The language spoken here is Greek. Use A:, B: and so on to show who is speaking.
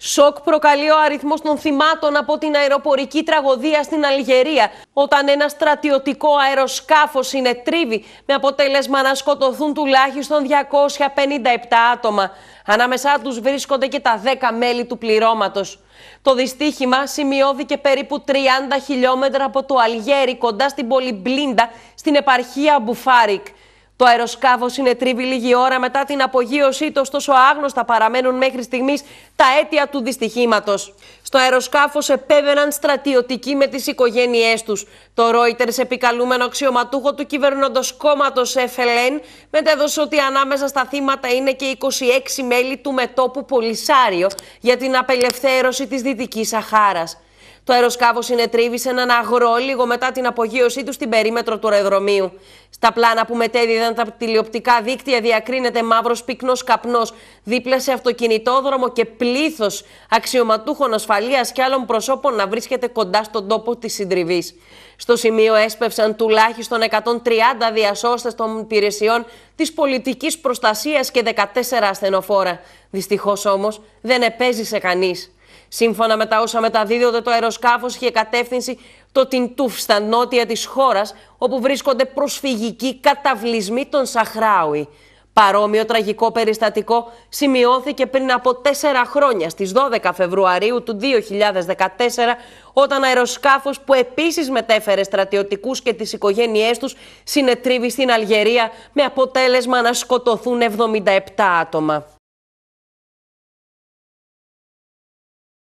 A: Σοκ προκαλεί ο αριθμός των θυμάτων από την αεροπορική τραγωδία στην Αλγερία, όταν ένα στρατιωτικό αεροσκάφος συνετρίβει με αποτέλεσμα να σκοτωθούν τουλάχιστον 257 άτομα. Ανάμεσά τους βρίσκονται και τα 10 μέλη του πληρώματος. Το δυστύχημα σημειώθηκε περίπου 30 χιλιόμετρα από το Αλγέρι, κοντά στην πόλη Μπλίντα, στην επαρχία Μπουφάρικ. Το αεροσκάφος είναι τρίβει λίγη ώρα μετά την απογείωσή του, ωστόσο άγνωστα παραμένουν μέχρι στιγμής τα αίτια του δυστυχήματος. Στο αεροσκάφος επέβαιναν στρατιωτικοί με τις οικογένειές τους. Το Reuters, επικαλούμενο αξιωματούχο του κυβερνώντο κόμματο FLN, μετέδωσε ότι ανάμεσα στα θύματα είναι και 26 μέλη του μετόπου Πολυσάριο για την απελευθέρωση της Δυτικής Σαχάρας. Το αεροσκάφος συνετρίβησε έναν αγρό λίγο μετά την απογείωσή του στην περίμετρο του αεροδρομίου. Στα πλάνα που μετέδιδαν τα τηλεοπτικά δίκτυα διακρίνεται μαύρος πυκνός καπνός δίπλα σε αυτοκινητόδρομο και πλήθος αξιωματούχων ασφαλείας και άλλων προσώπων να βρίσκεται κοντά στον τόπο της συντριβής. Στο σημείο έσπευσαν τουλάχιστον 130 διασώστες των υπηρεσιών της πολιτικής προστασίας και 14 ασθενοφόρα. Δυστυχώς όμως, δεν επέζησε κανείς. Σύμφωνα με τα όσα μεταδίδονται, το αεροσκάφος είχε κατεύθυνση το Τιντούφ στα νότια της χώρας, όπου βρίσκονται προσφυγικοί καταβλισμοί των Σαχράουι. Παρόμοιο τραγικό περιστατικό σημειώθηκε πριν από τέσσερα χρόνια, στις 12 Φεβρουαρίου του 2014, όταν αεροσκάφος που επίσης μετέφερε στρατιωτικούς και τις οικογένειές τους συνετρίβει στην Αλγερία με αποτέλεσμα να σκοτωθούν 77 άτομα.